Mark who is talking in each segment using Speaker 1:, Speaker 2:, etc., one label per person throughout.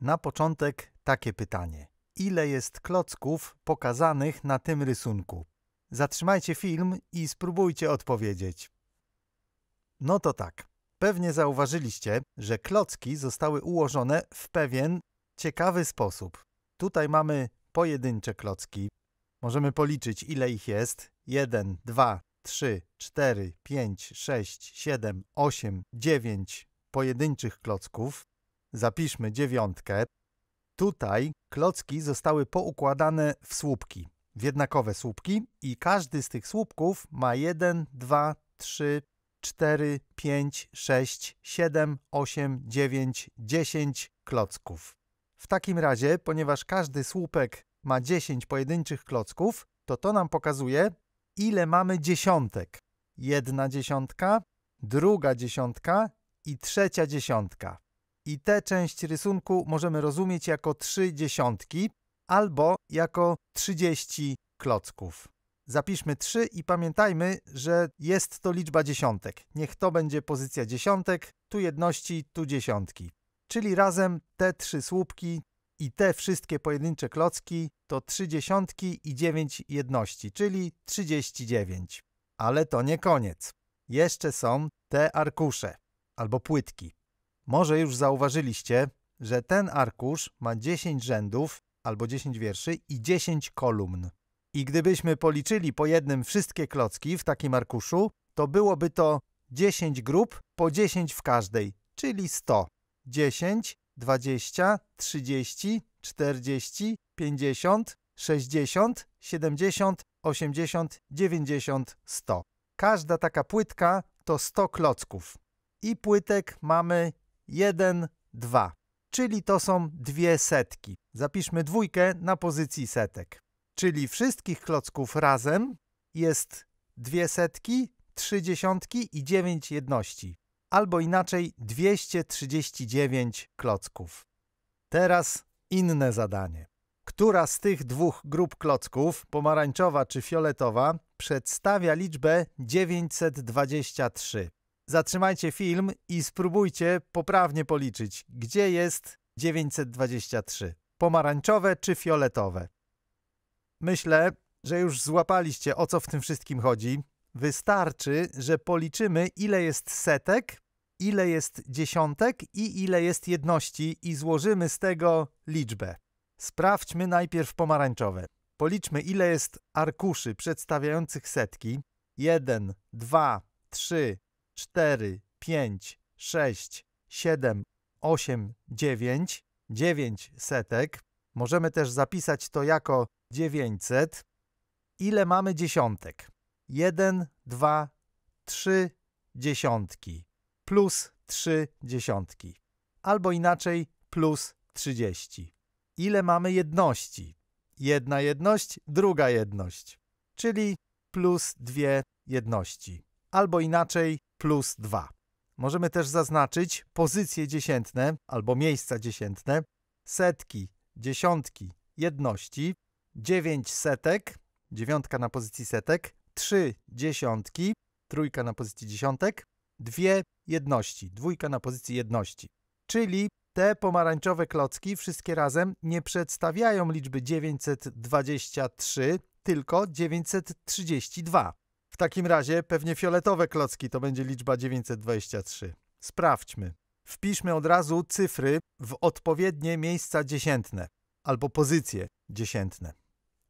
Speaker 1: Na początek takie pytanie. Ile jest klocków pokazanych na tym rysunku? Zatrzymajcie film i spróbujcie odpowiedzieć. No to tak. Pewnie zauważyliście, że klocki zostały ułożone w pewien ciekawy sposób. Tutaj mamy pojedyncze klocki. Możemy policzyć, ile ich jest. 1, 2, 3, 4, 5, 6, 7, 8, 9 pojedynczych klocków. Zapiszmy dziewiątkę. Tutaj klocki zostały poukładane w słupki, w jednakowe słupki i każdy z tych słupków ma 1, 2, 3, 4, 5, 6, 7, 8, 9, 10 klocków. W takim razie, ponieważ każdy słupek ma 10 pojedynczych klocków, to to nam pokazuje, ile mamy dziesiątek. Jedna dziesiątka, druga dziesiątka i trzecia dziesiątka i tę część rysunku możemy rozumieć jako trzy dziesiątki albo jako 30 klocków. Zapiszmy 3 i pamiętajmy, że jest to liczba dziesiątek. Niech to będzie pozycja dziesiątek, tu jedności, tu dziesiątki. Czyli razem te trzy słupki i te wszystkie pojedyncze klocki to 3 dziesiątki i 9 jedności, czyli 39. Ale to nie koniec. Jeszcze są te arkusze albo płytki. Może już zauważyliście, że ten arkusz ma 10 rzędów albo 10 wierszy i 10 kolumn. I gdybyśmy policzyli po jednym wszystkie klocki w takim arkuszu, to byłoby to 10 grup po 10 w każdej, czyli 100. 10, 20, 30, 40, 50, 60, 70, 80, 90, 100. Każda taka płytka to 100 klocków. I płytek mamy 1, 2. Czyli to są dwie setki. Zapiszmy dwójkę na pozycji setek. Czyli wszystkich klocków razem jest dwie setki, trzy dziesiątki i dziewięć jedności. Albo inaczej 239 klocków. Teraz inne zadanie. Która z tych dwóch grup klocków, pomarańczowa czy fioletowa, przedstawia liczbę 923? zatrzymajcie film i spróbujcie poprawnie policzyć, gdzie jest 923 pomarańczowe czy fioletowe. Myślę, że już złapaliście o co w tym wszystkim chodzi. Wystarczy, że policzymy ile jest setek, ile jest dziesiątek i ile jest jedności i złożymy z tego liczbę. Sprawdźmy najpierw pomarańczowe. Policzmy ile jest arkuszy przedstawiających setki. 1, 2, 3, 4, 5, 6, 7, 8, 9, 9 setek. Możemy też zapisać to jako 900. Ile mamy dziesiątek? 1, 2, 3 dziesiątki plus 3 dziesiątki. Albo inaczej plus 30. Ile mamy jedności? Jedna jedność, druga jedność, czyli plus dwie jedności. Albo inaczej plus 2. Możemy też zaznaczyć pozycje dziesiętne albo miejsca dziesiętne, setki, dziesiątki, jedności, 9 setek, dziewiątka na pozycji setek, 3 dziesiątki, trójka na pozycji dziesiątek, dwie jedności, dwójka na pozycji jedności. Czyli te pomarańczowe klocki wszystkie razem nie przedstawiają liczby 923, tylko 932. W takim razie pewnie fioletowe klocki to będzie liczba 923. Sprawdźmy. Wpiszmy od razu cyfry w odpowiednie miejsca dziesiętne albo pozycje dziesiętne.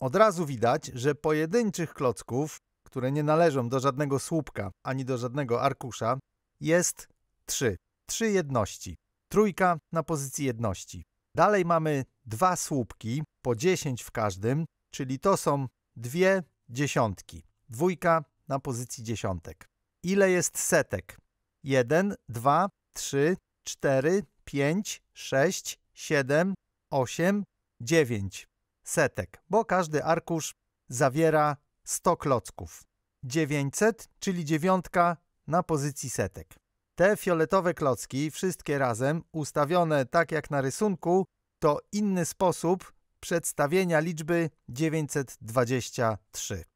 Speaker 1: Od razu widać, że pojedynczych klocków, które nie należą do żadnego słupka ani do żadnego arkusza, jest trzy. Trzy jedności. Trójka na pozycji jedności. Dalej mamy dwa słupki, po dziesięć w każdym, czyli to są dwie dziesiątki. Dwójka, na pozycji dziesiątek. Ile jest setek? 1, 2, 3, 4, 5, 6, 7, 8, 9 setek, bo każdy arkusz zawiera 100 klocków. 900, czyli dziewiątka na pozycji setek. Te fioletowe klocki, wszystkie razem, ustawione tak jak na rysunku, to inny sposób przedstawienia liczby 923.